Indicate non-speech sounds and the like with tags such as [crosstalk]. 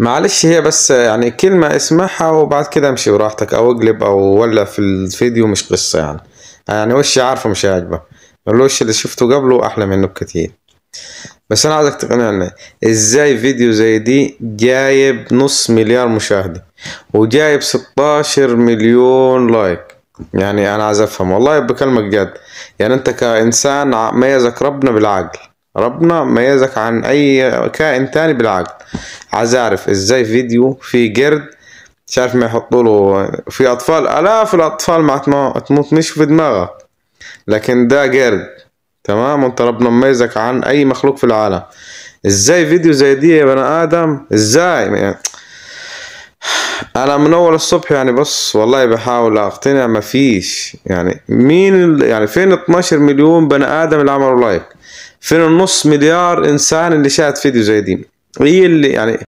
معلش هي بس يعني كلمة اسمعها وبعد كده امشي براحتك او اقلب او ولا في الفيديو مش قصة يعني يعني وش عارفه مش هيعجبك الوش اللي شفته قبله احلى منه بكتير بس انا عايزك تقنعني ازاي فيديو زي دي جايب نص مليار مشاهدة وجايب 16 مليون لايك يعني انا عايز افهم والله بكلمك جد يعني انت كانسان ميزك ربنا بالعقل ربنا ميزك عن اي كائن تاني بالعقل عايز اعرف ازاي فيديو في قرد مش عارف ما يحطوا له في اطفال الاف الاطفال ما تموت مش في دماغه لكن ده قرد تمام انت ربنا مميزك عن اي مخلوق في العالم ازاي فيديو زي دي يا بني ادم ازاي يعني [sighs] انا من اول الصبح يعني بص والله بحاول اقتنع مفيش يعني مين يعني فين 12 مليون بني ادم اللي عملوا لايك فين النص مليار انسان اللي شاهد فيديو زي دي هي اللي يعني